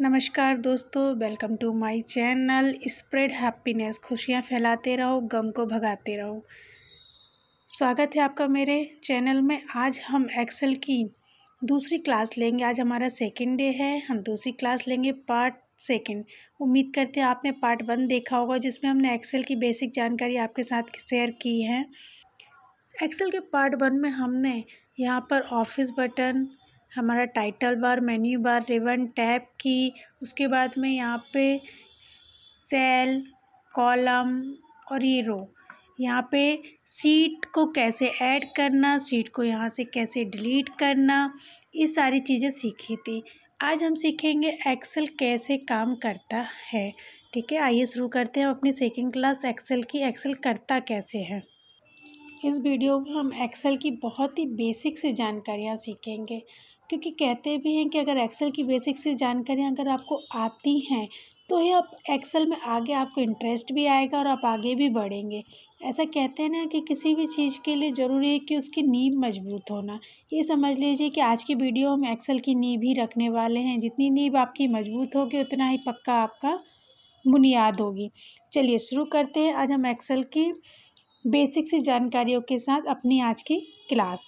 नमस्कार दोस्तों welcome to my channel spread happiness खुशियाँ फैलाते रहो गम को भगाते रहो स्वागत है आपका मेरे चैनल में आज हम एक्सेल की दूसरी क्लास लेंगे आज हमारा सेकेंड डे है हम दूसरी क्लास लेंगे पार्ट सेकेंड उम्मीद करते हैं आपने पार्ट वन देखा होगा जिसमें हमने एक्सेल की बेसिक जानकारी आपके साथ शेयर की है एक्सेल के पार्ट वन में हमने यहाँ पर ऑफिस बटन हमारा title bar menu bar ribbon tab की उसके बाद में यहाँ पे सेल कॉलम और ये रो यहाँ पे सीट को कैसे ऐड करना सीट को यहाँ से कैसे डिलीट करना ये सारी चीज़ें सीखी थी आज हम सीखेंगे एक्सेल कैसे काम करता है ठीक है आइए शुरू करते हैं अपनी सेकेंड क्लास एक्सेल की एक्सेल करता कैसे है इस वीडियो में हम एक्सेल की बहुत ही बेसिक से जानकारियाँ सीखेंगे क्योंकि कहते भी हैं कि अगर एक्सेल की बेसिक से जानकारियाँ अगर आपको आती हैं तो ये आप एक्सेल में आगे आपको इंटरेस्ट भी आएगा और आप आगे भी बढ़ेंगे ऐसा कहते हैं ना कि किसी भी चीज़ के लिए ज़रूरी है कि उसकी नींव मजबूत होना ये समझ लीजिए कि आज की वीडियो हम एक्सेल की नींव ही रखने वाले हैं जितनी नींव आपकी मजबूत होगी उतना ही पक्का आपका बुनियाद होगी चलिए शुरू करते हैं आज हम एक्सेल की बेसिक सी जानकारियों के साथ अपनी आज की क्लास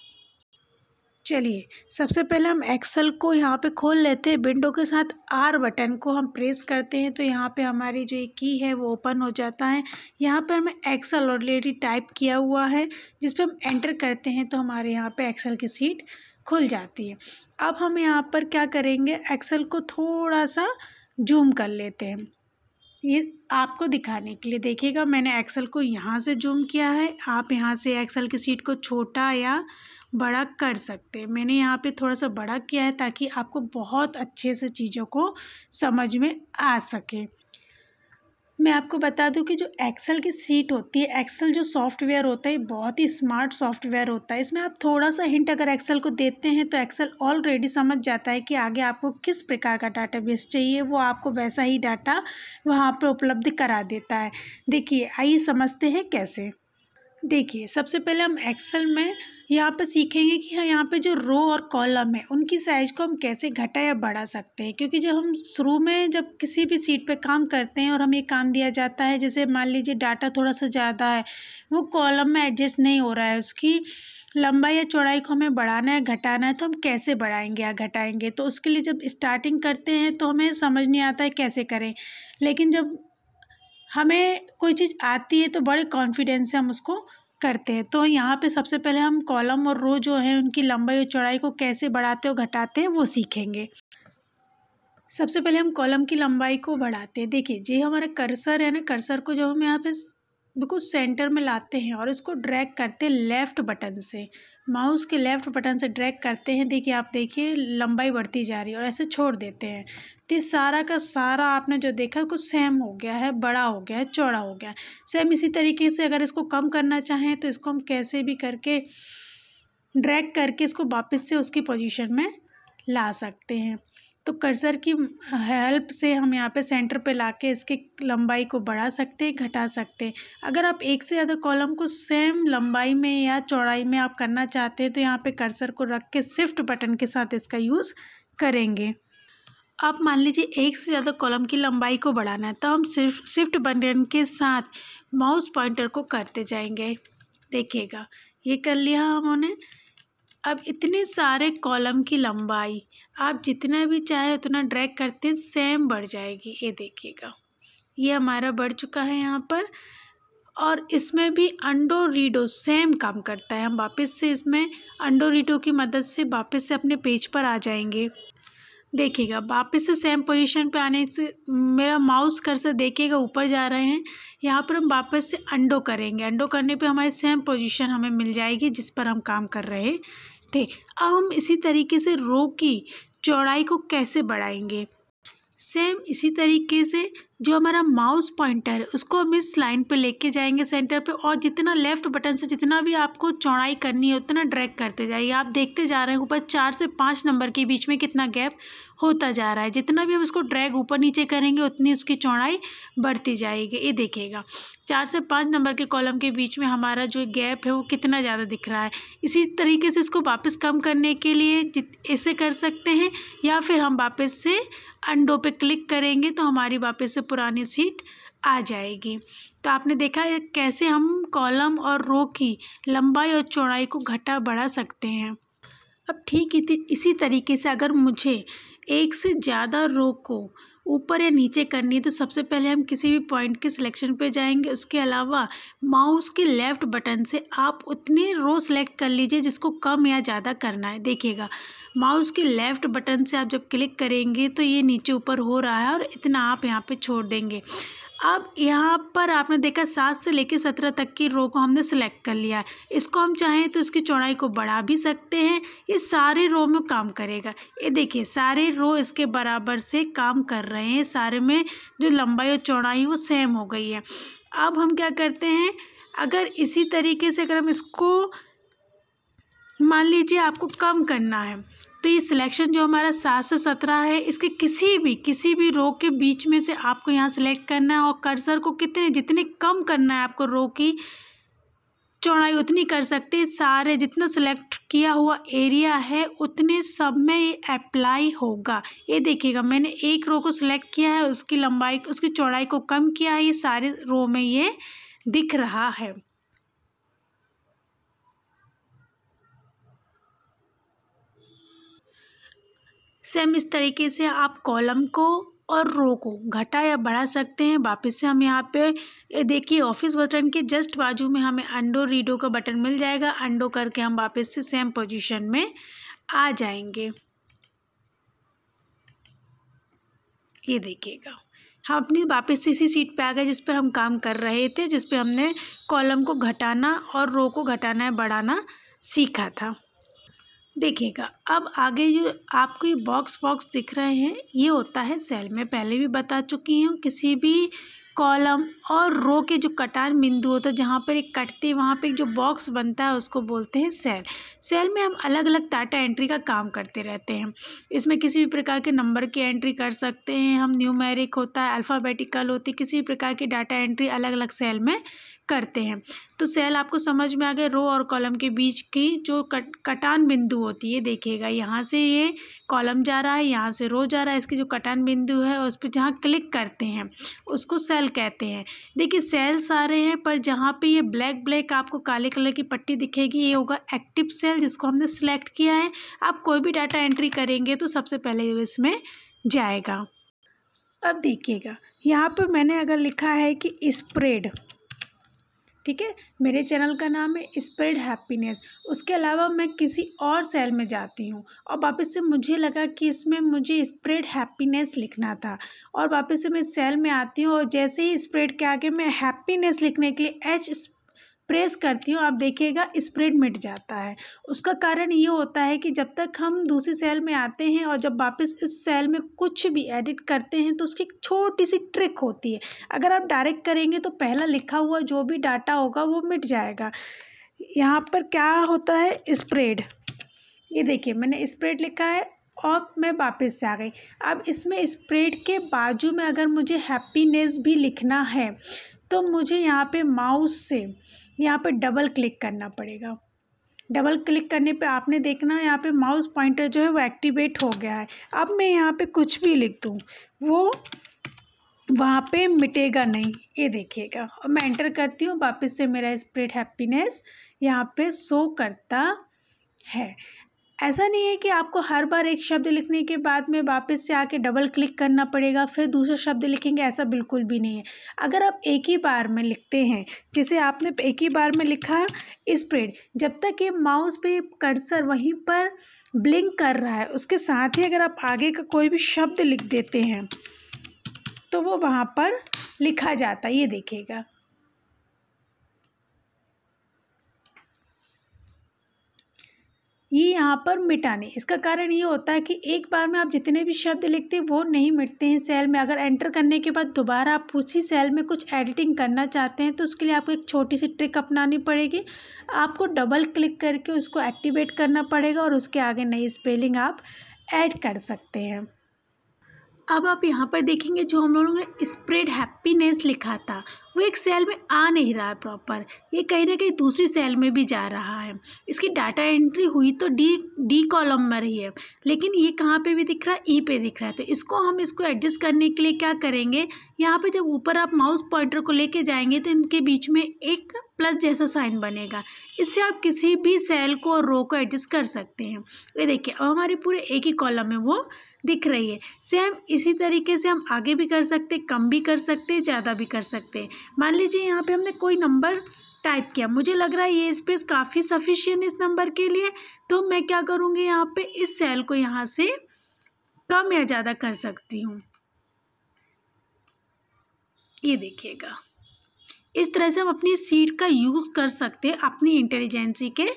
चलिए सबसे पहले हम एक्सल को यहाँ पे खोल लेते हैं विंडो के साथ आर बटन को हम प्रेस करते हैं तो यहाँ पे हमारी जो ये की है वो ओपन हो जाता है यहाँ पे हमें एक्सल ऑलरेडी टाइप किया हुआ है जिस पर हम एंटर करते हैं तो हमारे यहाँ पे एक्सल की सीट खुल जाती है अब हम यहाँ पर क्या करेंगे एक्सल को थोड़ा सा जूम कर लेते हैं ये आपको दिखाने के लिए देखिएगा मैंने एक्सल को यहाँ से जूम किया है आप यहाँ से एक्सल की सीट को छोटा या बड़ा कर सकते हैं मैंने यहाँ पे थोड़ा सा बड़ा किया है ताकि आपको बहुत अच्छे से चीज़ों को समझ में आ सके मैं आपको बता दूं कि जो एक्सेल की सीट होती है एक्सेल जो सॉफ्टवेयर होता है बहुत ही स्मार्ट सॉफ्टवेयर होता है इसमें आप थोड़ा सा हिंट अगर एक्सेल को देते हैं तो एक्सेल ऑलरेडी समझ जाता है कि आगे आपको किस प्रकार का डाटा बेस चाहिए वो आपको वैसा ही डाटा वहाँ पर उपलब्ध करा देता है देखिए आइए समझते हैं कैसे देखिए सबसे पहले हम एक्सेल में यहाँ पर सीखेंगे कि हाँ, यहाँ पे जो रो और कॉलम है उनकी साइज़ को हम कैसे घटा या बढ़ा सकते हैं क्योंकि जब हम शुरू में जब किसी भी सीट पे काम करते हैं और हमें काम दिया जाता है जैसे मान लीजिए डाटा थोड़ा सा ज़्यादा है वो कॉलम में एडजस्ट नहीं हो रहा है उसकी लंबाई या चौड़ाई को हमें बढ़ाना है घटाना है तो हम कैसे बढ़ाएंगे या घटाएंगे तो उसके लिए जब स्टार्टिंग करते हैं तो हमें समझ नहीं आता है कैसे करें लेकिन जब हमें कोई चीज़ आती है तो बड़े कॉन्फिडेंस से हम उसको करते हैं तो यहाँ पे सबसे पहले हम कॉलम और रो जो है उनकी लंबाई और चौड़ाई को कैसे बढ़ाते और घटाते हैं वो सीखेंगे सबसे पहले हम कॉलम की लंबाई को बढ़ाते हैं देखिए जी हमारा कर्सर है ना कर्सर को जब हम यहाँ पे बिल्कुल सेंटर में लाते हैं और इसको ड्रैग करते हैं लेफ़्ट बटन से माउस के लेफ्ट बटन से ड्रैग करते हैं देखिए आप देखिए लंबाई बढ़ती जा रही है और ऐसे छोड़ देते हैं तो सारा का सारा आपने जो देखा कुछ सेम हो गया है बड़ा हो गया है चौड़ा हो गया है सेम इसी तरीके से अगर इसको कम करना चाहें तो इसको हम कैसे भी करके ड्रैग करके इसको वापस से उसकी पोजिशन में ला सकते हैं तो कर्सर की हेल्प से हम यहाँ पे सेंटर पे ला के इसकी लंबाई को बढ़ा सकते हैं घटा सकते हैं अगर आप एक से ज़्यादा कॉलम को सेम लंबाई में या चौड़ाई में आप करना चाहते हैं तो यहाँ पे कर्सर को रख के शिफ्ट बटन के साथ इसका यूज़ करेंगे आप मान लीजिए एक से ज़्यादा कॉलम की लंबाई को बढ़ाना है तो हम सिर्फ शिफ्ट बटन के साथ माउस पॉइंटर को करते जाएंगे देखिएगा ये कर लिया हमने अब इतने सारे कॉलम की लंबाई आप जितना भी चाहे उतना ड्रैग करते हैं सेम बढ़ जाएगी ये देखिएगा ये हमारा बढ़ चुका है यहाँ पर और इसमें भी अंडो रीडो सेम काम करता है हम वापस से इसमें अंडो रीडो की मदद से वापस से अपने पेज पर आ जाएंगे देखिएगा वापस से सेम पोजीशन पे आने से मेरा माउस से देखिएगा ऊपर जा रहे हैं यहाँ पर हम वापस से अंडो करेंगे अंडो करने पे हमारी सेम पोजीशन हमें मिल जाएगी जिस पर हम काम कर रहे हैं थे अब हम इसी तरीके से रो की चौड़ाई को कैसे बढ़ाएंगे सेम इसी तरीके से जो हमारा माउस पॉइंटर है उसको हम इस लाइन पे लेके जाएंगे सेंटर पे और जितना लेफ्ट बटन से जितना भी आपको चौड़ाई करनी है उतना ड्रैग करते जाइए आप देखते जा रहे हैं ऊपर चार से पाँच नंबर के बीच में कितना गैप होता जा रहा है जितना भी हम इसको ड्रैग ऊपर नीचे करेंगे उतनी उसकी चौड़ाई बढ़ती जाएगी ये देखिएगा चार से पाँच नंबर के कॉलम के बीच में हमारा जो गैप है वो कितना ज़्यादा दिख रहा है इसी तरीके से इसको वापस कम करने के लिए ऐसे कर सकते हैं या फिर हम वापस से अंडों पे क्लिक करेंगे तो हमारी वापस से पुरानी सीट आ जाएगी तो आपने देखा है कैसे हम कॉलम और रो की लंबाई और चौड़ाई को घटा बढ़ा सकते हैं अब ठीक इसी तरीके से अगर मुझे एक से ज़्यादा रो को ऊपर या नीचे करनी है तो सबसे पहले हम किसी भी पॉइंट के सिलेक्शन पे जाएंगे उसके अलावा माउस के लेफ़्ट बटन से आप उतने रो सेलेक्ट कर लीजिए जिसको कम या ज़्यादा करना है देखिएगा माउस के लेफ़्ट बटन से आप जब क्लिक करेंगे तो ये नीचे ऊपर हो रहा है और इतना आप यहाँ पर छोड़ देंगे अब यहाँ पर आपने देखा सात से लेकर सत्रह तक की रो को हमने सेलेक्ट कर लिया है इसको हम चाहें तो इसकी चौड़ाई को बढ़ा भी सकते हैं ये सारे रो में काम करेगा ये देखिए सारे रो इसके बराबर से काम कर रहे हैं सारे में जो लंबाई और चौड़ाई वो सेम हो गई है अब हम क्या करते हैं अगर इसी तरीके से अगर हम इसको मान लीजिए आपको कम करना है तो ये सिलेक्शन जो हमारा सात से सत्रह है इसके किसी भी किसी भी रो के बीच में से आपको यहाँ सेलेक्ट करना है और कर्सर को कितने जितने कम करना है आपको रो की चौड़ाई उतनी कर सकते हैं सारे जितना सिलेक्ट किया हुआ एरिया है उतने सब में ये अप्लाई होगा ये देखिएगा मैंने एक रो को सिलेक्ट किया है उसकी लंबाई उसकी चौड़ाई को कम किया है ये सारे रो में ये दिख रहा है सेम इस तरीके से आप कॉलम को और रो को घटा या बढ़ा सकते हैं वापस से हम यहाँ पे देखिए ऑफिस बटन के जस्ट बाजू में हमें अंडो रीडो का बटन मिल जाएगा अंडो करके हम वापस से सेम पोजीशन में आ जाएंगे ये देखिएगा हम अपनी वापस से इसी सीट पे आ गए जिस पर हम काम कर रहे थे जिस पर हमने कॉलम को घटाना और रो को घटाना या बढ़ाना सीखा था देखिएगा अब आगे जो आपको ये बॉक्स बॉक्स दिख रहे हैं ये होता है सेल में पहले भी बता चुकी हूँ किसी भी कॉलम और रो के जो कटान बिंदु होता है जहाँ पर एक कटते वहाँ पर एक जो बॉक्स बनता है उसको बोलते हैं सेल सेल में हम अलग अलग डाटा एंट्री का काम करते रहते हैं इसमें किसी भी प्रकार के नंबर की एंट्री कर सकते हैं हम न्यूमेरिक होता है अल्फ़ाबेटिकल होती है किसी भी प्रकार की डाटा एंट्री अलग अलग सेल में करते हैं तो सेल आपको समझ में आ गए रो और कॉलम के बीच की जो कट कटान बिंदु होती है देखिएगा यहाँ से ये कॉलम जा रहा है यहाँ से रो जा रहा है इसकी जो कटान बिंदु है उस पर जहाँ क्लिक करते हैं उसको सेल कहते हैं देखिए सेल सारे हैं पर जहाँ पे ये ब्लैक ब्लैक आपको काले कलर की पट्टी दिखेगी ये होगा एक्टिव सेल जिसको हमने सेलेक्ट किया है आप कोई भी डाटा एंट्री करेंगे तो सबसे पहले इसमें जाएगा अब देखिएगा यहाँ पर मैंने अगर लिखा है कि स्प्रेड ठीक है मेरे चैनल का नाम है स्प्रेड हैप्पीनेस उसके अलावा मैं किसी और सेल में जाती हूँ और वापस से मुझे लगा कि इसमें मुझे स्प्रेड हैप्पीनेस लिखना था और वापस से मैं सेल में आती हूँ और जैसे ही स्प्रेड के आगे मैं हैप्पीनेस लिखने के लिए एच प्रेस करती हूँ आप देखिएगा स्प्रेड मिट जाता है उसका कारण ये होता है कि जब तक हम दूसरी सेल में आते हैं और जब वापस इस सेल में कुछ भी एडिट करते हैं तो उसकी छोटी सी ट्रिक होती है अगर आप डायरेक्ट करेंगे तो पहला लिखा हुआ जो भी डाटा होगा वो मिट जाएगा यहाँ पर क्या होता है स्प्रेड ये देखिए मैंने स्प्रेड लिखा है और मैं वापस से आ गई अब इसमें स्प्रेड के बाजू में अगर मुझे हैप्पीनेस भी लिखना है तो मुझे यहाँ पे माउस से यहाँ पे डबल क्लिक करना पड़ेगा डबल क्लिक करने पे आपने देखना यहाँ पे माउस पॉइंटर जो है वो एक्टिवेट हो गया है अब मैं यहाँ पे कुछ भी लिख दूँ वो वहाँ पे मिटेगा नहीं ये देखिएगा और मैं एंटर करती हूँ वापस से मेरा स्प्रेड हैप्पीनेस यहाँ पे शो करता है ऐसा नहीं है कि आपको हर बार एक शब्द लिखने के बाद में वापस से आके डबल क्लिक करना पड़ेगा फिर दूसरा शब्द लिखेंगे ऐसा बिल्कुल भी नहीं है अगर आप एक ही बार में लिखते हैं जैसे आपने एक ही बार में लिखा स्प्रेड जब तक ये माउस पे कर्सर वहीं पर ब्लिंक कर रहा है उसके साथ ही अगर आप आगे का कोई भी शब्द लिख देते हैं तो वो वहाँ पर लिखा जाता है ये देखिएगा ये यहाँ पर मिटाने इसका कारण ये होता है कि एक बार में आप जितने भी शब्द लिखते हैं वो नहीं मिटते हैं सेल में अगर एंटर करने के बाद दोबारा आप उसी सेल में कुछ एडिटिंग करना चाहते हैं तो उसके लिए आपको एक छोटी सी ट्रिक अपनानी पड़ेगी आपको डबल क्लिक करके उसको एक्टिवेट करना पड़ेगा और उसके आगे नई स्पेलिंग आप ऐड कर सकते हैं अब आप यहाँ पर देखेंगे जो हम लोगों ने स्प्रेड हैप्पीनेस लिखा था वो एक सेल में आ नहीं रहा है प्रॉपर ये कहीं ना कहीं दूसरी सेल में भी जा रहा है इसकी डाटा एंट्री हुई तो डी डी कॉलम में रही है लेकिन ये कहाँ पे भी दिख रहा है ई e पे दिख रहा है तो इसको हम इसको एडजस्ट करने के लिए क्या करेंगे यहाँ पे जब ऊपर आप माउस पॉइंटर को लेके जाएंगे तो इनके बीच में एक प्लस जैसा साइन बनेगा इससे आप किसी भी सेल को रो को एडजस्ट कर सकते हैं ये देखिए अब हमारे पूरे एक ही कॉलम में वो दिख रही है सेम इसी तरीके से हम आगे भी कर सकते कम भी कर सकते ज़्यादा भी कर सकते मान लीजिए यहाँ पे हमने कोई नंबर टाइप किया मुझे लग रहा है ये स्पेस काफ़ी सफिशियंट इस नंबर के लिए तो मैं क्या करूँगी यहाँ पे इस सेल को यहाँ से कम या ज़्यादा कर सकती हूँ ये देखिएगा इस तरह से हम अपनी सीट का यूज़ कर सकते हैं अपनी इंटेलिजेंसी के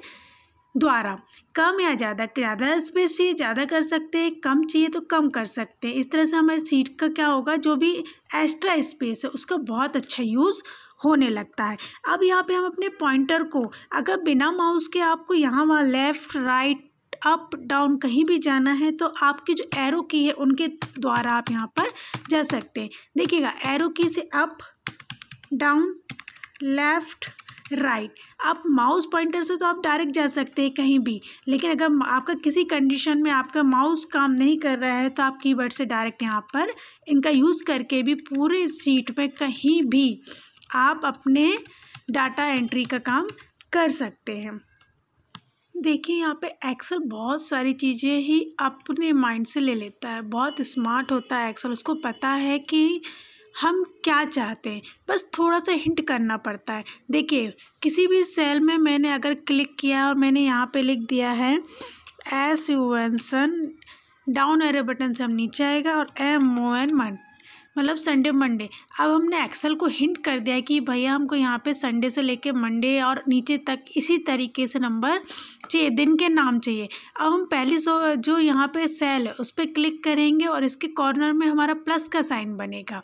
द्वारा कम या ज़्यादा ज़्यादा स्पेस चाहिए ज़्यादा कर सकते हैं कम चाहिए तो कम कर सकते हैं इस तरह से हमारी सीट का क्या होगा जो भी एक्स्ट्रा स्पेस है उसका बहुत अच्छा यूज़ होने लगता है अब यहाँ पे हम अपने पॉइंटर को अगर बिना माउस के आपको यहाँ वहाँ लेफ़्ट राइट अप डाउन कहीं भी जाना है तो आपकी जो एरो की है उनके द्वारा आप यहाँ पर जा सकते हैं देखिएगा एरो की से up down left right right. आप माउस पॉइंटर से तो आप डायरेक्ट जा सकते हैं कहीं भी लेकिन अगर आपका किसी कंडीशन में आपका माउस काम नहीं कर रहा है तो आप कीबोर्ड से डायरेक्ट यहाँ पर इनका यूज़ करके भी पूरे सीट पर कहीं भी आप अपने डाटा एंट्री का काम कर सकते हैं देखिए यहाँ पे एक्सेल बहुत सारी चीज़ें ही अपने माइंड से ले लेता है बहुत स्मार्ट होता है एक्सेल उसको पता है कि हम क्या चाहते हैं बस थोड़ा सा हिंट करना पड़ता है देखिए किसी भी सेल में मैंने अगर क्लिक किया और मैंने यहाँ पे लिख दिया है S U N sun down arrow button से हम नीचे आएगा और एम ओ एन मन मतलब संडे मंडे अब हमने एक्सेल को हिंट कर दिया कि भैया हमको यहाँ पे संडे से लेके मंडे और नीचे तक इसी तरीके से नंबर चाहिए दिन के नाम चाहिए अब हम पहली सो जो यहाँ पे सेल है उस पर क्लिक करेंगे और इसके कॉर्नर में हमारा प्लस का साइन बनेगा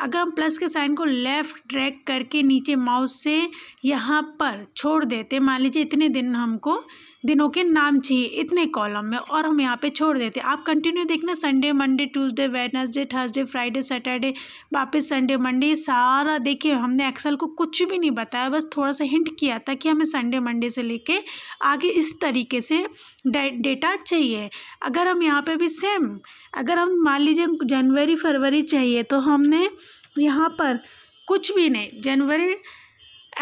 अगर हम प्लस के साइन को लेफ़्ट ड्रैग करके नीचे माउस से यहाँ पर छोड़ देते मान लीजिए इतने दिन हमको दिनों के नाम चाहिए इतने कॉलम में और हम यहाँ पे छोड़ देते हैं आप कंटिन्यू देखना Sunday Monday Tuesday Wednesday Thursday Friday Saturday वापस संडे मंडे सारा देखिए हमने एक्सेल को कुछ भी नहीं बताया बस थोड़ा सा हिंट किया था कि हमें संडे मंडे से लेके आगे इस तरीके से डेटा चाहिए अगर हम यहाँ पर भी सेम अगर हम मान लीजिए जनवरी फरवरी चाहिए तो हमने यहाँ पर कुछ भी नहीं जनवरी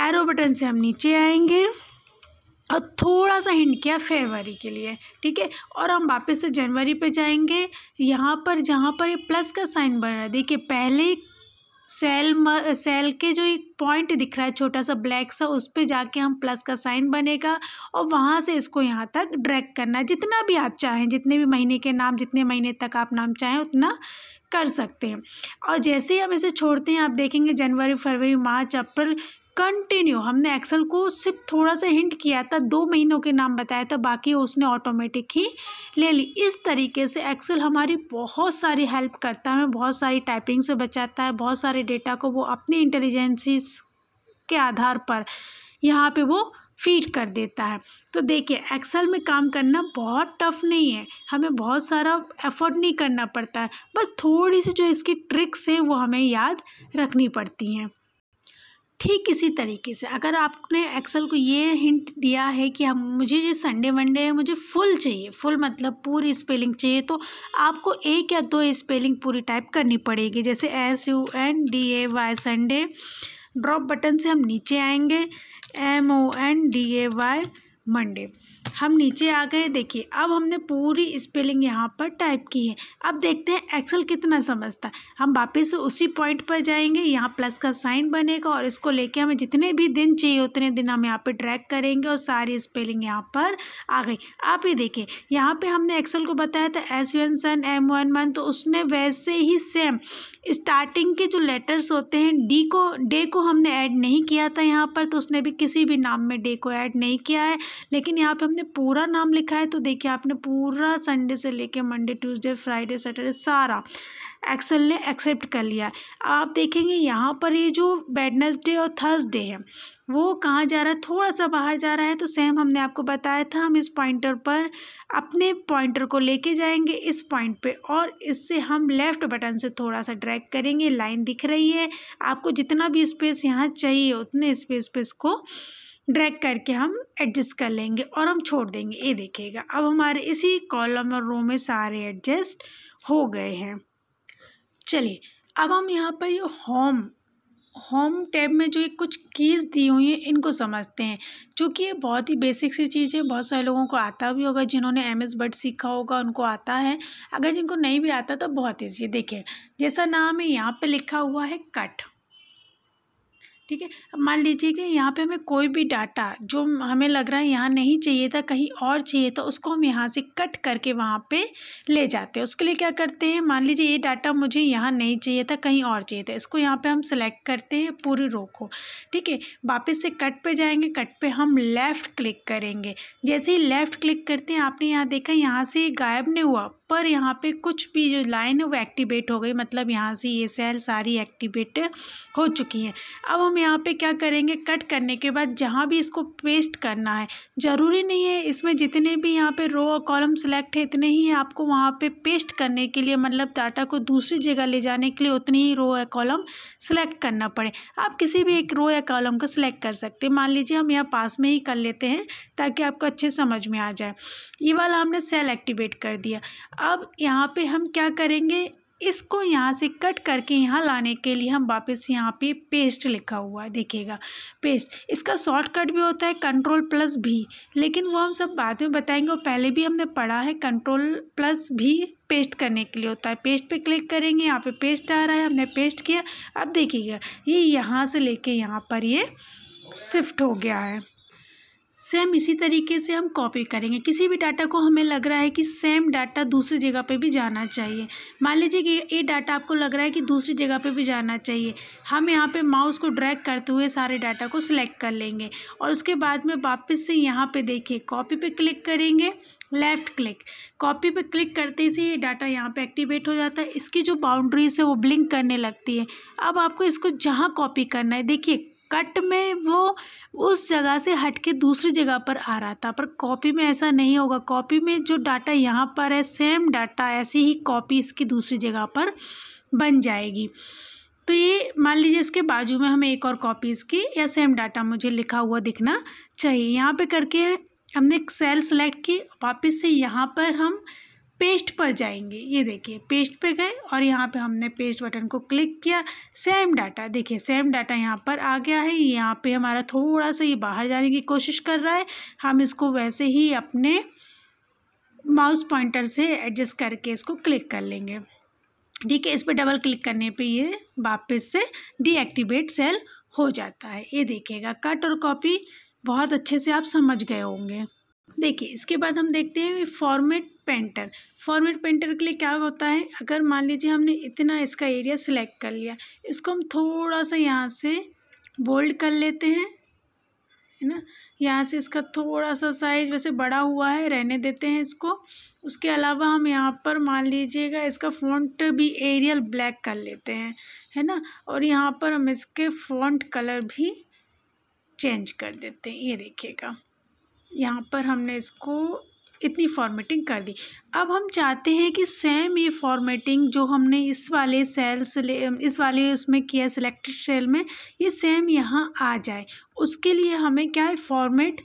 एरो बटन से हम नीचे आएंगे और थोड़ा सा हिंट किया फरवरी के लिए ठीक है और हम वापस से जनवरी पे जाएंगे यहाँ पर जहाँ पर ये प्लस का साइन बन रहा है देखिए पहले सेल म, सेल के जो एक पॉइंट दिख रहा है छोटा सा ब्लैक सा उस पर जाके हम प्लस का साइन बनेगा और वहाँ से इसको यहाँ तक ड्रैग करना जितना भी आप चाहें जितने भी महीने के नाम जितने महीने तक आप नाम चाहें उतना कर सकते हैं और जैसे ही हम इसे छोड़ते हैं आप देखेंगे जनवरी फरवरी मार्च अप्रैल कंटिन्यू हमने एक्सेल को सिर्फ थोड़ा सा हिंट किया था दो महीनों के नाम बताया था बाकी उसने ऑटोमेटिक ही ले ली इस तरीके से एक्सेल हमारी बहुत सारी हेल्प करता है बहुत सारी टाइपिंग से बचाता है बहुत सारे डेटा को वो अपनी इंटेलिजेंसीज के आधार पर यहाँ पे वो फीड कर देता है तो देखिए एक्सेल में काम करना बहुत टफ नहीं है हमें बहुत सारा एफर्ट नहीं करना पड़ता है बस थोड़ी सी जो इसकी ट्रिक्स हैं वो हमें याद रखनी पड़ती हैं ठीक इसी तरीके से अगर आपने एक्सेल को ये हिंट दिया है कि हम मुझे ये संडे वनडे है मुझे फुल चाहिए फुल मतलब पूरी स्पेलिंग चाहिए तो आपको एक या दो स्पेलिंग पूरी टाइप करनी पड़ेगी जैसे S U N D A Y Sunday drop button से हम नीचे आएंगे M O N D A Y Monday हम नीचे आ गए देखिए अब हमने पूरी स्पेलिंग यहाँ पर टाइप की है अब देखते हैं एक्सेल कितना समझता है हम वापस उसी पॉइंट पर जाएंगे यहाँ प्लस का साइन बनेगा और इसको लेके हमें जितने भी दिन चाहिए उतने दिन हम यहाँ पे ट्रैक करेंगे और सारी स्पेलिंग यहाँ पर आ गई आप ये देखिए यहाँ पे हमने एक्सेल को बताया था S U N sun M one one तो उसने वैसे ही सेम स्टार्टिंग के जो लेटर्स होते हैं डी को डे को हमने ऐड नहीं किया था यहाँ पर तो उसने भी किसी भी नाम में डे को ऐड नहीं किया है लेकिन यहाँ पर हमने पूरा नाम लिखा है तो देखिए आपने पूरा संडे से लेके मंडे ट्यूसडे फ्राइडे सैटरडे सारा एक्सेल ने एक्सेप्ट कर लिया आप देखेंगे यहाँ पर ये जो वेडनेसडे और थर्सडे है वो कहाँ जा रहा है थोड़ा सा बाहर जा रहा है तो सेम हमने आपको बताया था हम इस पॉइंटर पर अपने पॉइंटर को लेके जाएंगे इस पॉइंट पे और इससे हम लेफ़्ट बटन से थोड़ा सा ड्रैग करेंगे लाइन दिख रही है आपको जितना भी स्पेस यहाँ चाहिए उतने स्पेस पे इसको ड्रैग करके हम एडजस्ट कर लेंगे और हम छोड़ देंगे ये देखिएगा अब हमारे इसी कॉलम और रो में सारे एडजस्ट हो गए हैं चलिए अब हम यहाँ पर ये होम होम टैब में जो ये कुछ कीज़ दी हुई हैं इनको समझते हैं क्योंकि ये बहुत ही बेसिक सी चीज़ है बहुत सारे लोगों को आता भी होगा जिन्होंने एम एस बट सीखा होगा उनको आता है अगर जिनको नहीं भी आता तो बहुत ईजी देखिए जैसा नाम है यहाँ पे लिखा हुआ है कट ठीक है अब मान लीजिए कि यहाँ पे हमें कोई भी डाटा जो हमें लग रहा है यहाँ नहीं चाहिए था कहीं और चाहिए था उसको हम यहाँ से कट करके वहाँ पे ले जाते हैं उसके लिए क्या करते हैं मान लीजिए ये डाटा मुझे यहाँ नहीं चाहिए था कहीं और चाहिए था इसको यहाँ पे हम सेलेक्ट करते हैं पूरी रो को ठीक है वापस से कट पर जाएंगे कट पर हम लेफ़्ट क्लिक करेंगे जैसे ही लेफ़्ट क्लिक करते हैं आपने यहाँ देखा यहाँ से गायब नहीं हुआ पर यहाँ पे कुछ भी जो लाइन है वो एक्टिवेट हो गई मतलब यहाँ से ये सेल सारी एक्टिवेट हो चुकी है अब हम यहाँ पे क्या करेंगे कट करने के बाद जहाँ भी इसको पेस्ट करना है ज़रूरी नहीं है इसमें जितने भी यहाँ पे रो और कॉलम सेलेक्ट है इतने ही आपको वहाँ पे पेस्ट करने के लिए मतलब डाटा को दूसरी जगह ले जाने के लिए उतनी ही रो या कॉलम सेलेक्ट करना पड़े आप किसी भी एक रो या कॉलम को सिलेक्ट कर सकते हैं मान लीजिए हम यहाँ पास में ही कर लेते हैं ताकि आपको अच्छे समझ में आ जाए ये वाला हमने सेल एक्टिवेट कर दिया अब यहाँ पर हम क्या करेंगे इसको यहाँ से कट करके यहाँ लाने के लिए हम वापस यहाँ पे पेस्ट लिखा हुआ है देखिएगा पेस्ट इसका शॉर्टकट भी होता है कंट्रोल प्लस भी लेकिन वो हम सब बाद में बताएंगे और पहले भी हमने पढ़ा है कंट्रोल प्लस भी पेस्ट करने के लिए होता है पेस्ट पे क्लिक करेंगे यहाँ पे पेस्ट आ रहा है हमने पेस्ट किया अब देखिएगा ये यहाँ से ले यहाँ पर ये शिफ्ट हो गया है सेम इसी तरीके से हम कॉपी करेंगे किसी भी डाटा को हमें लग रहा है कि सेम डाटा दूसरी जगह पे भी जाना चाहिए मान लीजिए कि ये डाटा आपको लग रहा है कि दूसरी जगह पे भी जाना चाहिए हम यहाँ पे माउस को ड्रैग करते हुए सारे डाटा को सिलेक्ट कर लेंगे और उसके बाद में वापस से यहाँ पे देखिए कॉपी पे क्लिक करेंगे लेफ़्ट क्लिक कॉपी पे क्लिक करते ही से ये डाटा यहाँ पे एक्टिवेट हो जाता है इसकी जो बाउंड्रीज है वो ब्लिंक करने लगती है अब आपको इसको जहाँ कॉपी करना है देखिए कट में वो उस जगह से हट के दूसरी जगह पर आ रहा था पर कॉपी में ऐसा नहीं होगा कॉपी में जो डाटा यहाँ पर है सेम डाटा ऐसी ही कॉपी इसकी दूसरी जगह पर बन जाएगी तो ये मान लीजिए इसके बाजू में हमें एक और कॉपी इसकी या सेम डाटा मुझे लिखा हुआ दिखना चाहिए यहाँ पे करके हमने एक सेल सेलेक्ट की वापस से यहाँ पर हम पेस्ट पर जाएंगे ये देखिए पेस्ट पे गए और यहाँ पे हमने पेस्ट बटन को क्लिक किया सेम डाटा देखिए सेम डाटा यहाँ पर आ गया है यहाँ पे हमारा थोड़ा सा ये बाहर जाने की कोशिश कर रहा है हम इसको वैसे ही अपने माउस पॉइंटर से एडजस्ट करके इसको क्लिक कर लेंगे ठीक है इस पर डबल क्लिक करने पे ये वापस से डीएक्टिवेट सेल हो जाता है ये देखिएगा कट और कॉपी बहुत अच्छे से आप समझ गए होंगे देखिए इसके बाद हम देखते हैं फॉर्मेट पेंटर फॉर्मेट पेंटर के लिए क्या होता है अगर मान लीजिए हमने इतना इसका एरिया सिलेक्ट कर लिया इसको हम थोड़ा सा यहाँ से बोल्ड कर लेते हैं है ना यहाँ से इसका थोड़ा सा साइज वैसे बड़ा हुआ है रहने देते हैं इसको उसके अलावा हम यहाँ पर मान लीजिएगा इसका फ़ॉन्ट भी एरियल ब्लैक कर लेते हैं है ना और यहाँ पर हम इसके फ़ॉन्ट कलर भी चेंज कर देते हैं ये देखिएगा यहाँ पर हमने इसको इतनी फॉर्मेटिंग कर दी अब हम चाहते हैं कि सेम ये फॉर्मेटिंग जो हमने इस वाले सेल से इस वाले उसमें किया सिलेक्टेड सेल में ये सेम यहाँ आ जाए उसके लिए हमें क्या है फॉर्मेट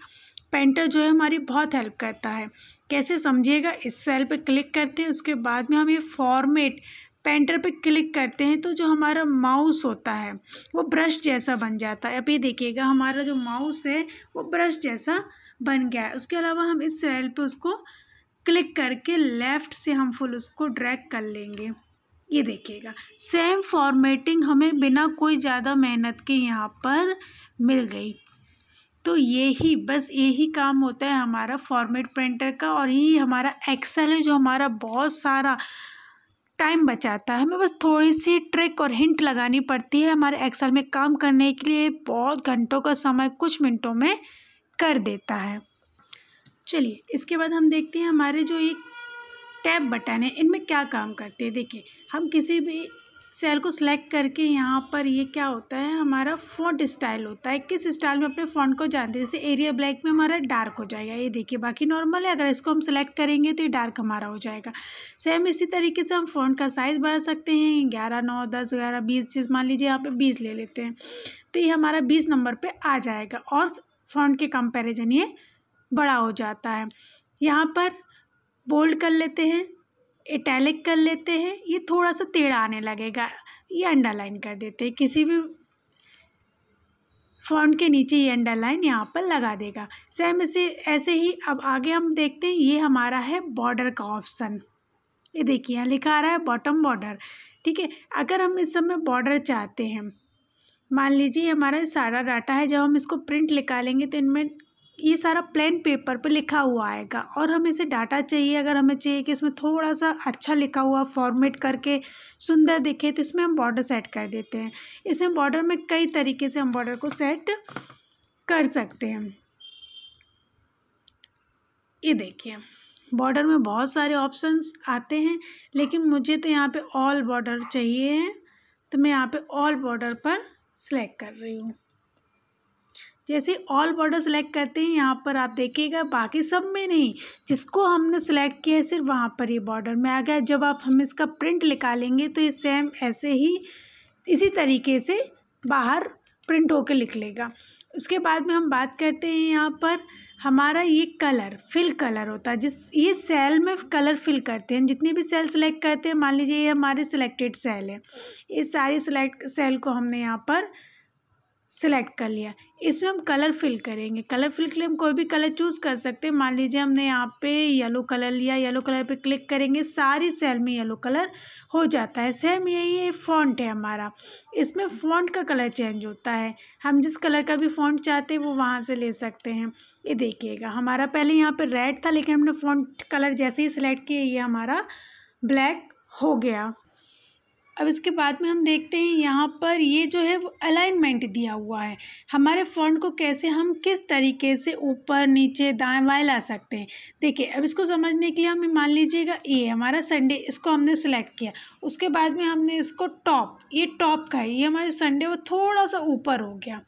पेंटर जो है हमारी बहुत हेल्प करता है कैसे समझिएगा इस सेल पे क्लिक करते हैं उसके बाद में हम ये फॉर्मेट पेंटर पे क्लिक करते हैं तो जो हमारा माउस होता है वो ब्रश जैसा बन जाता है अभी देखिएगा हमारा जो माउस है वो ब्रश जैसा बन गया है उसके अलावा हम इस सेल पे उसको क्लिक करके लेफ़्ट से हम फुल उसको ड्रैग कर लेंगे ये देखिएगा सेम फॉर्मेटिंग हमें बिना कोई ज़्यादा मेहनत के यहाँ पर मिल गई तो ये ही बस यही काम होता है हमारा फॉर्मेट प्रिंटर का और यही हमारा एक्सेल है जो हमारा बहुत सारा टाइम बचाता है हमें बस थोड़ी सी ट्रिक और हिंट लगानी पड़ती है हमारे एक्सेल में काम करने के लिए बहुत घंटों का समय कुछ मिनटों में कर देता है चलिए इसके बाद हम देखते हैं हमारे जो ये टैब बटन है इनमें क्या काम करते हैं देखिए हम किसी भी सेल को सिलेक्ट करके यहाँ पर ये क्या होता है हमारा फ़ॉन्ट स्टाइल होता है किस स्टाइल में अपने फ़ॉन्ट को जानते हैं जैसे एरिया ब्लैक में हमारा डार्क हो जाएगा ये देखिए बाकी नॉर्मल है अगर इसको हम सेलेक्ट करेंगे तो ये डार्क हमारा हो जाएगा सेम इसी तरीके से हम फ़ॉन्ट का साइज़ बढ़ा सकते हैं ग्यारह नौ दस ग्यारह बीस चीज़ मान लीजिए यहाँ पर बीस ले लेते हैं तो ये हमारा बीस नंबर पर आ जाएगा और फ्रंट के कंपैरिजन ये बड़ा हो जाता है यहाँ पर बोल्ड कर लेते हैं इटैलिक कर लेते हैं ये थोड़ा सा टेढ़ा आने लगेगा ये अंडरलाइन कर देते हैं किसी भी फ्रंट के नीचे ये अंडरलाइन यहाँ पर लगा देगा सेम इसे ऐसे ही अब आगे हम देखते हैं ये हमारा है बॉर्डर का ऑप्शन ये देखिए यहाँ लिखा आ रहा है बॉटम बॉर्डर ठीक है अगर हम इस समय बॉर्डर चाहते हैं मान लीजिए हमारा सारा डाटा है जब हम इसको प्रिंट निकालेंगे तो इनमें ये सारा प्लेन पेपर पर लिखा हुआ आएगा और हमें इसे डाटा चाहिए अगर हमें चाहिए कि इसमें थोड़ा सा अच्छा लिखा हुआ फॉर्मेट करके सुंदर दिखे तो इसमें हम बॉर्डर सेट कर देते हैं इसमें बॉर्डर में कई तरीके से हम बॉर्डर को सेट कर सकते हैं ये देखिए बॉर्डर में बहुत सारे ऑप्शंस आते हैं लेकिन मुझे तो यहाँ पे ऑल बॉर्डर चाहिए हैं तो मैं यहाँ पे ऑल बॉर्डर पर सेलेक्ट कर रही हूँ जैसे ऑल बॉर्डर सेलेक्ट करते हैं यहाँ पर आप देखिएगा बाकी सब में नहीं जिसको हमने सेलेक्ट किया है सिर्फ वहाँ पर ही बॉर्डर में आ गया जब आप हम इसका प्रिंट निकालेंगे तो ये सेम ऐसे ही इसी तरीके से बाहर प्रिंट होकर निकलेगा उसके बाद में हम बात करते हैं यहाँ पर हमारा ये कलर फिल कलर होता है जिस ये सेल में कलर फिल करते हैं जितनी भी सेल सेलेक्ट करते हैं मान लीजिए ये हमारे सिलेक्टेड सेल है इस सारी सेलेक्ट सेल को हमने यहाँ पर सेलेक्ट कर लिया इसमें हम कलर फिल करेंगे कलर फिल के लिए हम कोई भी कलर चूज़ कर सकते हैं मान लीजिए हमने यहाँ पे येलो कलर लिया येलो कलर पे क्लिक करेंगे सारी सेल में येलो कलर हो जाता है सेम यही है फॉन्ट है हमारा इसमें फॉन्ट का कलर चेंज होता है हम जिस कलर का भी फॉन्ट चाहते हैं वो वहाँ से ले सकते हैं ये देखिएगा हमारा पहले यहाँ पर रेड था लेकिन हमने फॉन्ट कलर जैसे ही सिलेक्ट किया ये हमारा ब्लैक हो गया अब इसके बाद में हम देखते हैं यहाँ पर ये जो है वो अलाइनमेंट दिया हुआ है हमारे फ़ॉन्ट को कैसे हम किस तरीके से ऊपर नीचे दाएं बाएं ला सकते हैं देखिए अब इसको समझने के लिए हमें मान लीजिएगा ये हमारा संडे इसको हमने सेलेक्ट किया उसके बाद में हमने इसको टॉप ये टॉप का है ये हमारे संडे वो थोड़ा सा ऊपर हो गया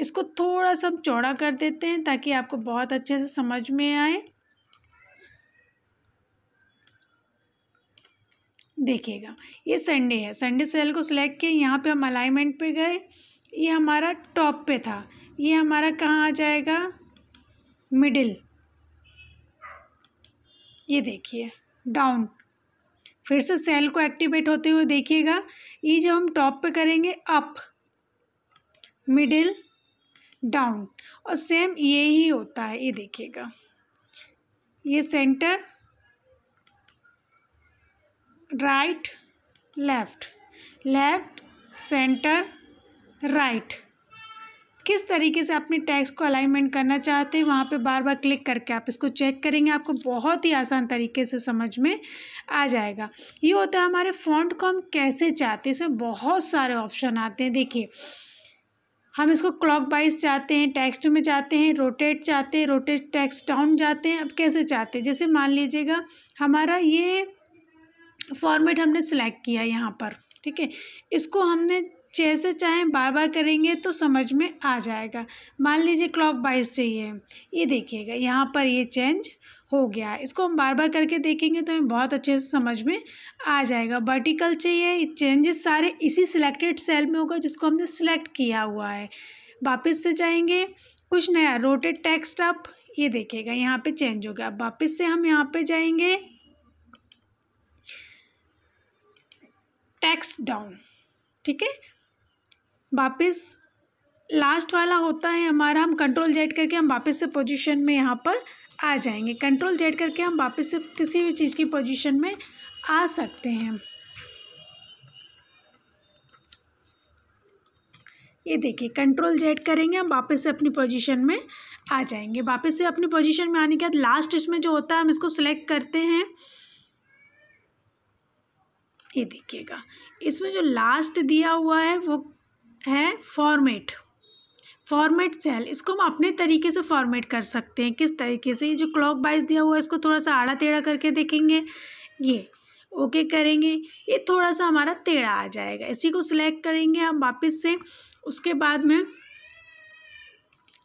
इसको थोड़ा सा हम चौड़ा कर देते हैं ताकि आपको बहुत अच्छे से समझ में आए देखिएगा ये संडे है संडे सेल को सिलेक्ट किया यहाँ पे हम अलाइनमेंट पे गए ये हमारा टॉप पे था ये हमारा कहाँ आ जाएगा मिडिल ये देखिए डाउन फिर से सेल को एक्टिवेट होते हुए देखिएगा ये जो हम टॉप पे करेंगे अप मिडिल डाउन और सेम ये ही होता है ये देखिएगा ये centre right left left centre right किस तरीके से अपने टैक्स को अलाइनमेंट करना चाहते हैं वहाँ पे बार बार क्लिक करके आप इसको चेक करेंगे आपको बहुत ही आसान तरीके से समझ में आ जाएगा ये होता है हमारे फॉन्ट को हम कैसे चाहते हैं इसमें बहुत सारे ऑप्शन आते हैं देखिए हम इसको क्लॉक वाइज चाहते हैं टेक्स्ट में चाहते हैं रोटेट चाहते हैं रोटेट टेक्स्ट डाउन जाते हैं अब कैसे चाहते हैं जैसे मान लीजिएगा हमारा ये फॉर्मेट हमने सेलेक्ट किया यहाँ पर ठीक है इसको हमने जैसे चाहें बार बार करेंगे तो समझ में आ जाएगा मान लीजिए क्लॉक वाइज चाहिए ये देखिएगा यहाँ पर ये चेंज हो गया इसको हम बार बार करके देखेंगे तो हमें बहुत अच्छे से समझ में आ जाएगा वर्टिकल चाहिए चेंजेस सारे इसी सिलेक्टेड सेल में होगा जिसको हमने सेलेक्ट किया हुआ है वापस से जाएंगे कुछ नया रोटेड टेक्स्ट अप ये देखिएगा यहाँ पे चेंज हो गया अब वापस से हम यहाँ पे जाएंगे टैक्स डाउन ठीक है वापस लास्ट वाला होता है हमारा हम कंट्रोल जेड करके हम वापस से पोजीशन में यहाँ पर आ जाएंगे कंट्रोल जेड करके हम वापस से किसी भी चीज़ की पोजीशन में आ सकते हैं ये देखिए कंट्रोल जेड करेंगे हम वापस से अपनी पोजीशन में आ जाएंगे वापस से अपनी पोजीशन में आने के बाद लास्ट इसमें जो होता है हम इसको सिलेक्ट करते हैं ये देखिएगा इसमें जो लास्ट दिया हुआ है वो है फॉर्मेट फॉर्मेट सेल इसको हम अपने तरीके से फॉर्मेट कर सकते हैं किस तरीके से ये जो क्लॉक वाइज दिया हुआ है इसको थोड़ा सा आड़ा टेढ़ा करके देखेंगे ये ओके करेंगे ये थोड़ा सा हमारा टेढ़ा आ जाएगा इसी को सिलेक्ट करेंगे हम वापस से उसके बाद में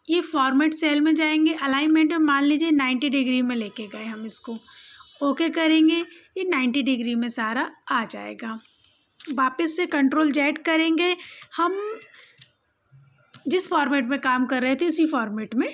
ये फॉर्मेट सेल में जाएंगे अलाइनमेंट में मान लीजिए नाइन्टी डिग्री में लेके गए हम इसको ओके करेंगे ये नाइन्टी डिग्री में सारा आ जाएगा वापस से कंट्रोल जेड करेंगे हम जिस फॉर्मेट में काम कर रहे थे उसी फॉर्मेट में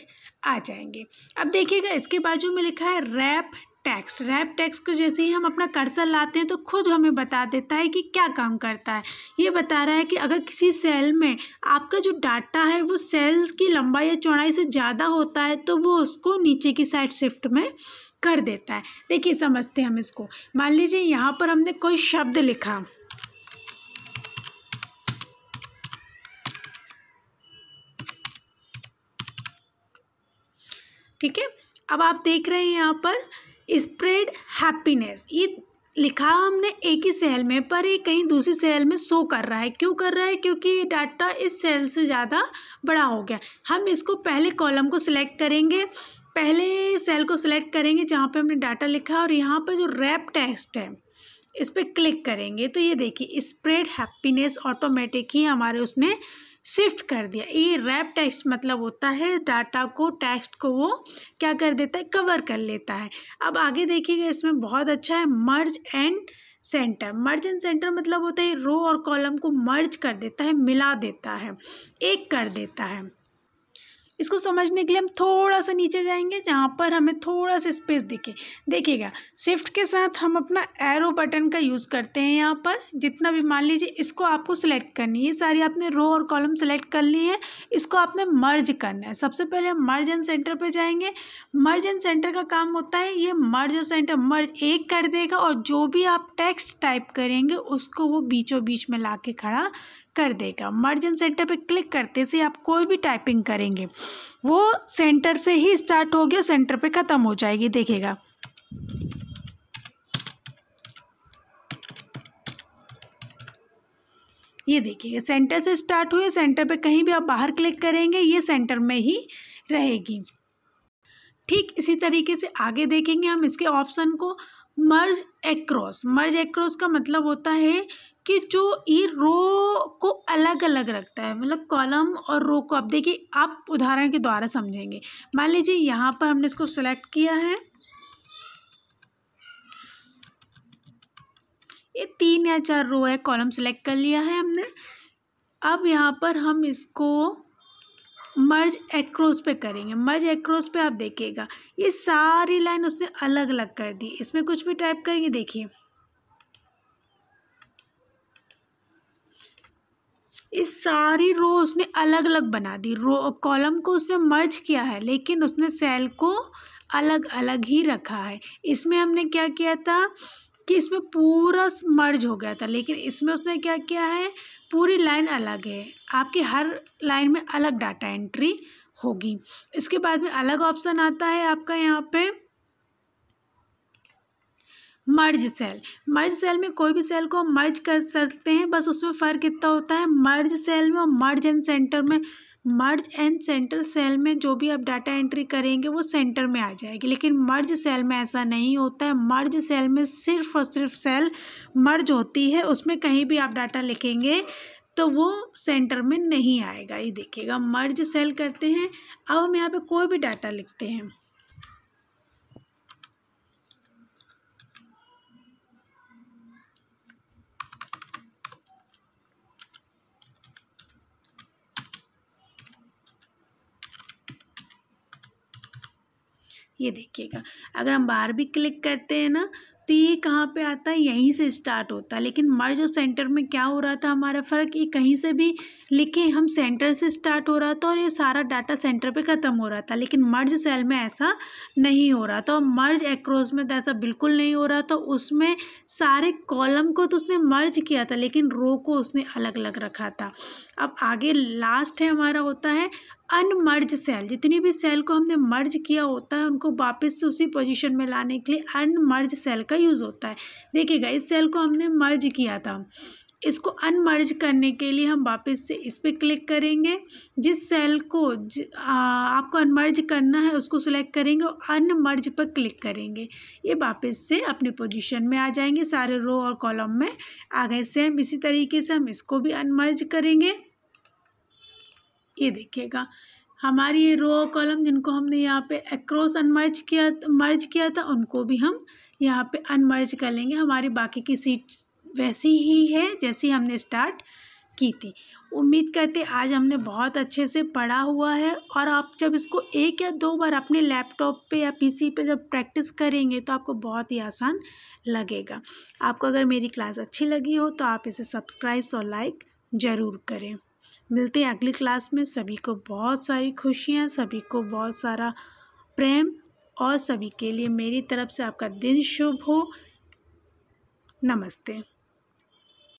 आ जाएंगे अब देखिएगा इसके बाजू में लिखा है रैप टैक्स रैप टैक्स को जैसे ही हम अपना कर्सर लाते हैं तो खुद हमें बता देता है कि क्या काम करता है ये बता रहा है कि अगर किसी सेल में आपका जो डाटा है वो सेल्स की लंबाई या चौड़ाई से ज़्यादा होता है तो वो उसको नीचे की साइड शिफ्ट में कर देता है देखिए समझते हैं हम इसको मान लीजिए यहाँ पर हमने कोई शब्द लिखा ठीक है अब आप देख रहे हैं यहाँ पर स्प्रेड हैप्पीनेस ये लिखा हमने एक ही सेल में पर ये कहीं दूसरी सेल में शो कर रहा है क्यों कर रहा है क्योंकि ये डाटा इस सेल से ज़्यादा बड़ा हो गया हम इसको पहले कॉलम को सिलेक्ट करेंगे पहले सेल को सिलेक्ट करेंगे जहाँ पे हमने डाटा लिखा और यहाँ पर जो रैप टेक्स्ट है इस पर क्लिक करेंगे तो ये देखिए स्प्रेड हैप्पीनेस ऑटोमेटिक ही हमारे उसने शिफ्ट कर दिया ये रैप टेक्स्ट मतलब होता है डाटा को टेक्स्ट को वो क्या कर देता है कवर कर लेता है अब आगे देखिएगा इसमें बहुत अच्छा है merge and centre merge and centre मतलब होता है रो और कॉलम को मर्ज कर देता है मिला देता है एक कर देता है इसको समझने के लिए हम थोड़ा सा नीचे जाएंगे जहाँ पर हमें थोड़ा सा स्पेस दिखे देखिएगा शिफ्ट के साथ हम अपना एरो बटन का यूज़ करते हैं यहाँ पर जितना भी मान लीजिए इसको आपको सिलेक्ट करनी है सारी आपने रो और कॉलम सेलेक्ट कर ली है इसको आपने मर्ज करना है सबसे पहले हम मर्ज एंड सेंटर पर जाएंगे मर्ज एंड सेंटर का काम होता है ये मर्ज और सेंटर मर्ज एक कर देगा और जो भी आप टेक्स्ट टाइप करेंगे उसको वो बीचों बीच में ला के खड़ा कर देगा मार्जिन सेंटर पे क्लिक करते से आप कोई भी टाइपिंग करेंगे वो सेंटर से ही स्टार्ट होगी और सेंटर पे ख़त्म हो जाएगी देखेगा ये देखिए सेंटर से स्टार्ट हुई सेंटर पे कहीं भी आप बाहर क्लिक करेंगे ये सेंटर में ही रहेगी ठीक इसी तरीके से आगे देखेंगे हम इसके ऑप्शन को मर्ज एक्रॉस मर्ज एक्रॉस का मतलब होता है कि जो ये रो को अलग अलग रखता है मतलब कॉलम और रो को आप देखिए आप उदाहरण के द्वारा समझेंगे मान लीजिए यहाँ पर हमने इसको सेलेक्ट किया है ये तीन या चार रो है कॉलम सेलेक्ट कर लिया है हमने अब यहाँ पर हम इसको मर्ज एक्रोस पे करेंगे मर्ज एक्रोस पे आप देखिएगा ये सारी लाइन उसने अलग अलग कर दी इसमें कुछ भी टाइप करेंगे देखिए इस सारी रो उसने अलग अलग बना दी रो कॉलम को उसने मर्ज किया है लेकिन उसने सेल को अलग अलग ही रखा है इसमें हमने क्या किया था कि इसमें पूरा मर्ज हो गया था लेकिन इसमें उसने क्या किया है पूरी लाइन अलग है आपकी हर लाइन में अलग डाटा एंट्री होगी इसके बाद में अलग ऑप्शन आता है आपका यहाँ पे मर्ज सेल मर्ज सेल में कोई भी सेल को हम मर्ज कर सकते हैं बस उसमें फ़र्क इतना होता है मर्ज सेल में और मर्ज एंड सेंटर में मर्ज एंड सेंटर सेल में जो भी आप डाटा एंट्री करेंगे वो सेंटर में आ जाएगी लेकिन मर्ज सेल में ऐसा नहीं होता है मर्ज सेल में सिर्फ और सिर्फ सेल मर्ज होती है उसमें कहीं भी आप डाटा लिखेंगे तो वो सेंटर में नहीं आएगा ये देखिएगा मर्ज सेल करते हैं अब हम यहाँ पे कोई भी डाटा लिखते हैं ये देखिएगा अगर हम बाहर भी क्लिक करते हैं ना तो ये कहाँ पे आता है यहीं से स्टार्ट होता है लेकिन मर्ज और सेंटर में क्या हो रहा था हमारा फ़र्क ये कहीं से भी लिखे हम सेंटर से स्टार्ट हो रहा था और ये सारा डाटा सेंटर पे ख़त्म हो रहा था लेकिन मर्ज सेल में ऐसा नहीं हो रहा था और मर्ज एक्रोस में तो ऐसा बिल्कुल नहीं हो रहा था उसमें सारे कॉलम को तो उसने मर्ज किया था लेकिन रो को उसने अलग अलग रखा था अब आगे लास्ट है हमारा होता है अनमर्ज सेल जितनी भी सेल को हमने मर्ज किया होता है उनको वापस से उसी पोजीशन में लाने के लिए अनमर्ज सेल का यूज़ होता है देखिएगा इस सेल को हमने मर्ज किया था इसको अनमर्ज करने के लिए हम वापस से इस पर क्लिक करेंगे जिस सेल को ज, आ, आपको अनमर्ज करना है उसको सिलेक्ट करेंगे और अनमर्ज पर क्लिक करेंगे ये वापस से अपने पोजीशन में आ जाएंगे सारे रो और कॉलम में आ गए सेम इसी तरीके से हम इसको भी अनमर्ज करेंगे ये देखिएगा हमारी ये रो कॉलम जिनको हमने यहाँ पे एक्रॉस अनमर्ज किया मर्ज किया था उनको भी हम यहाँ पे अनमर्ज कर लेंगे हमारी बाकी की सीट वैसी ही है जैसी हमने स्टार्ट की थी उम्मीद करते आज हमने बहुत अच्छे से पढ़ा हुआ है और आप जब इसको एक या दो बार अपने लैपटॉप पे या पीसी पे जब प्रैक्टिस करेंगे तो आपको बहुत ही आसान लगेगा आपको अगर मेरी क्लास अच्छी लगी हो तो आप इसे सब्सक्राइब्स और लाइक ज़रूर करें मिलते हैं अगली क्लास में सभी को बहुत सारी खुशियाँ सभी को बहुत सारा प्रेम और सभी के लिए मेरी तरफ से आपका दिन शुभ हो नमस्ते